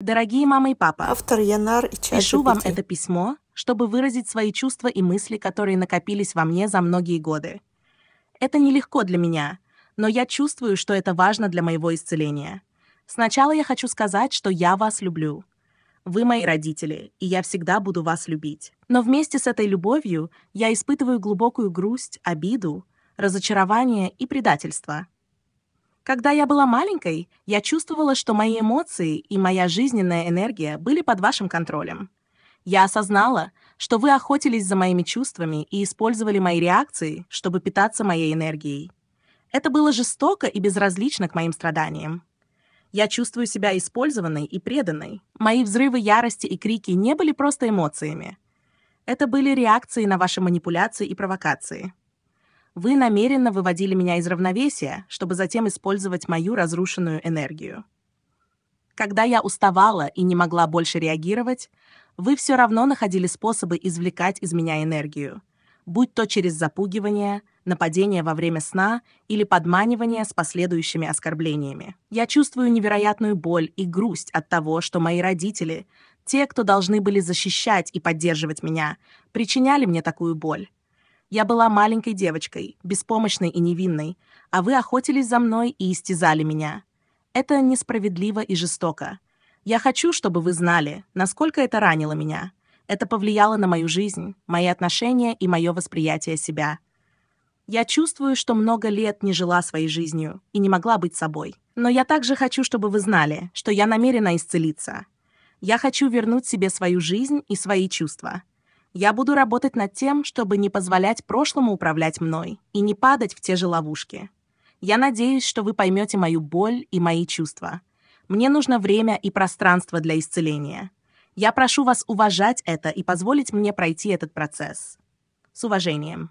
Дорогие мама и папа, автор Янар и пишу вам это письмо, чтобы выразить свои чувства и мысли, которые накопились во мне за многие годы. Это нелегко для меня, но я чувствую, что это важно для моего исцеления. Сначала я хочу сказать, что я вас люблю. Вы мои родители, и я всегда буду вас любить. Но вместе с этой любовью я испытываю глубокую грусть, обиду, разочарование и предательство. Когда я была маленькой, я чувствовала, что мои эмоции и моя жизненная энергия были под вашим контролем. Я осознала, что вы охотились за моими чувствами и использовали мои реакции, чтобы питаться моей энергией. Это было жестоко и безразлично к моим страданиям. Я чувствую себя использованной и преданной. Мои взрывы ярости и крики не были просто эмоциями. Это были реакции на ваши манипуляции и провокации. Вы намеренно выводили меня из равновесия, чтобы затем использовать мою разрушенную энергию. Когда я уставала и не могла больше реагировать, вы все равно находили способы извлекать из меня энергию, будь то через запугивание, нападение во время сна или подманивание с последующими оскорблениями. Я чувствую невероятную боль и грусть от того, что мои родители, те, кто должны были защищать и поддерживать меня, причиняли мне такую боль. Я была маленькой девочкой, беспомощной и невинной, а вы охотились за мной и истязали меня. Это несправедливо и жестоко. Я хочу, чтобы вы знали, насколько это ранило меня. Это повлияло на мою жизнь, мои отношения и мое восприятие себя. Я чувствую, что много лет не жила своей жизнью и не могла быть собой. Но я также хочу, чтобы вы знали, что я намерена исцелиться. Я хочу вернуть себе свою жизнь и свои чувства. Я буду работать над тем, чтобы не позволять прошлому управлять мной и не падать в те же ловушки. Я надеюсь, что вы поймете мою боль и мои чувства. Мне нужно время и пространство для исцеления. Я прошу вас уважать это и позволить мне пройти этот процесс. С уважением.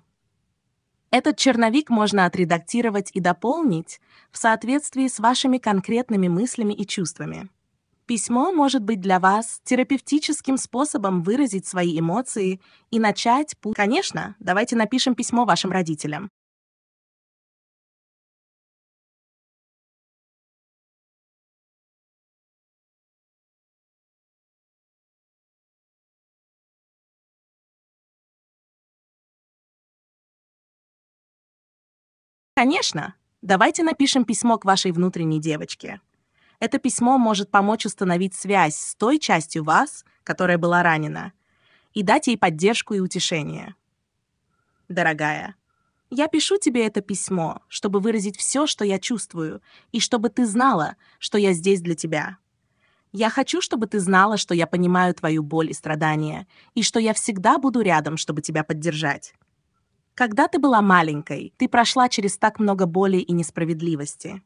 Этот черновик можно отредактировать и дополнить в соответствии с вашими конкретными мыслями и чувствами. Письмо может быть для вас терапевтическим способом выразить свои эмоции и начать путь. Конечно, давайте напишем письмо вашим родителям. Конечно, давайте напишем письмо к вашей внутренней девочке. Это письмо может помочь установить связь с той частью вас, которая была ранена, и дать ей поддержку и утешение. Дорогая, я пишу тебе это письмо, чтобы выразить все, что я чувствую, и чтобы ты знала, что я здесь для тебя. Я хочу, чтобы ты знала, что я понимаю твою боль и страдания, и что я всегда буду рядом, чтобы тебя поддержать. Когда ты была маленькой, ты прошла через так много боли и несправедливости.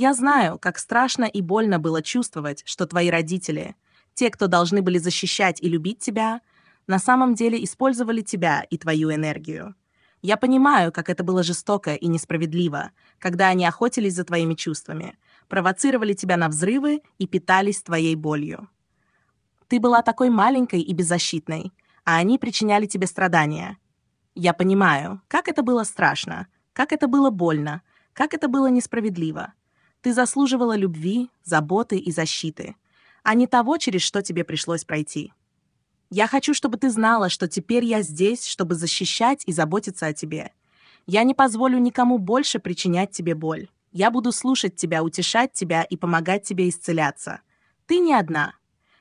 Я знаю, как страшно и больно было чувствовать, что твои родители, те, кто должны были защищать и любить тебя, на самом деле использовали тебя и твою энергию. Я понимаю, как это было жестоко и несправедливо, когда они охотились за твоими чувствами, провоцировали тебя на взрывы и питались твоей болью. Ты была такой маленькой и беззащитной, а они причиняли тебе страдания. Я понимаю, как это было страшно, как это было больно, как это было несправедливо. Ты заслуживала любви, заботы и защиты, а не того, через что тебе пришлось пройти. Я хочу, чтобы ты знала, что теперь я здесь, чтобы защищать и заботиться о тебе. Я не позволю никому больше причинять тебе боль. Я буду слушать тебя, утешать тебя и помогать тебе исцеляться. Ты не одна.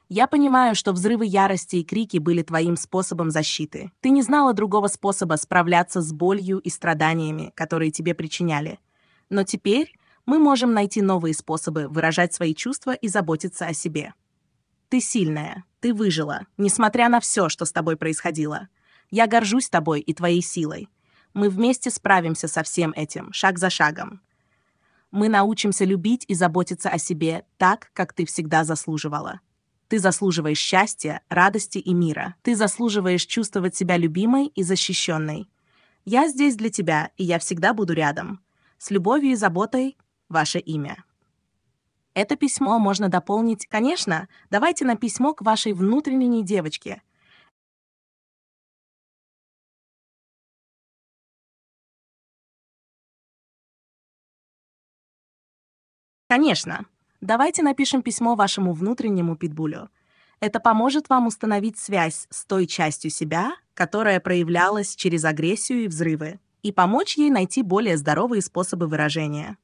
Я понимаю, что взрывы ярости и крики были твоим способом защиты. Ты не знала другого способа справляться с болью и страданиями, которые тебе причиняли. Но теперь мы можем найти новые способы выражать свои чувства и заботиться о себе. Ты сильная, ты выжила, несмотря на все, что с тобой происходило. Я горжусь тобой и твоей силой. Мы вместе справимся со всем этим, шаг за шагом. Мы научимся любить и заботиться о себе так, как ты всегда заслуживала. Ты заслуживаешь счастья, радости и мира. Ты заслуживаешь чувствовать себя любимой и защищенной. Я здесь для тебя, и я всегда буду рядом. С любовью и заботой, ваше имя. Это письмо можно дополнить, конечно, давайте на письмо к вашей внутренней девочке. Конечно, давайте напишем письмо вашему внутреннему питбулю. Это поможет вам установить связь с той частью себя, которая проявлялась через агрессию и взрывы, и помочь ей найти более здоровые способы выражения.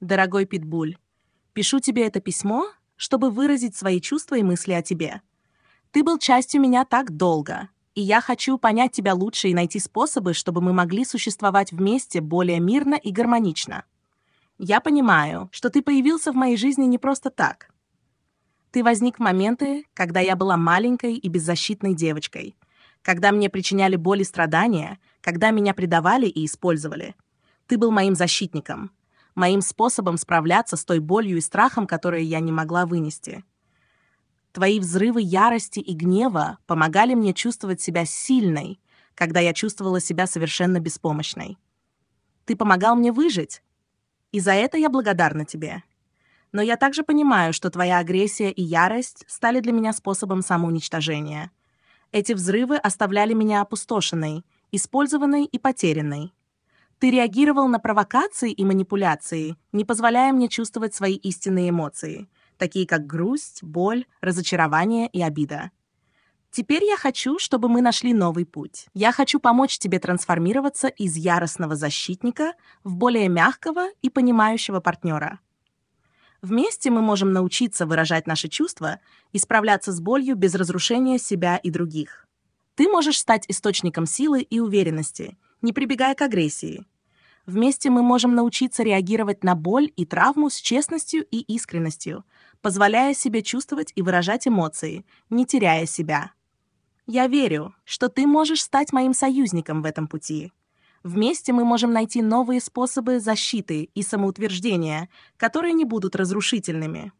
Дорогой Питбуль, пишу тебе это письмо, чтобы выразить свои чувства и мысли о тебе. Ты был частью меня так долго, и я хочу понять тебя лучше и найти способы, чтобы мы могли существовать вместе более мирно и гармонично. Я понимаю, что ты появился в моей жизни не просто так. Ты возник в моменты, когда я была маленькой и беззащитной девочкой, когда мне причиняли боль и страдания, когда меня предавали и использовали. Ты был моим защитником, моим способом справляться с той болью и страхом, которые я не могла вынести. Твои взрывы ярости и гнева помогали мне чувствовать себя сильной, когда я чувствовала себя совершенно беспомощной. Ты помогал мне выжить, и за это я благодарна тебе. Но я также понимаю, что твоя агрессия и ярость стали для меня способом самоуничтожения. Эти взрывы оставляли меня опустошенной, использованной и потерянной. Ты реагировал на провокации и манипуляции, не позволяя мне чувствовать свои истинные эмоции, такие как грусть, боль, разочарование и обида. Теперь я хочу, чтобы мы нашли новый путь. Я хочу помочь тебе трансформироваться из яростного защитника в более мягкого и понимающего партнера. Вместе мы можем научиться выражать наши чувства и справляться с болью без разрушения себя и других. Ты можешь стать источником силы и уверенности, не прибегая к агрессии, Вместе мы можем научиться реагировать на боль и травму с честностью и искренностью, позволяя себе чувствовать и выражать эмоции, не теряя себя. Я верю, что ты можешь стать моим союзником в этом пути. Вместе мы можем найти новые способы защиты и самоутверждения, которые не будут разрушительными.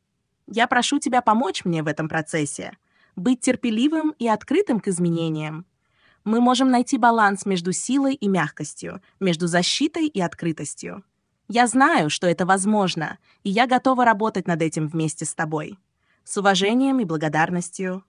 Я прошу тебя помочь мне в этом процессе, быть терпеливым и открытым к изменениям, мы можем найти баланс между силой и мягкостью, между защитой и открытостью. Я знаю, что это возможно, и я готова работать над этим вместе с тобой. С уважением и благодарностью,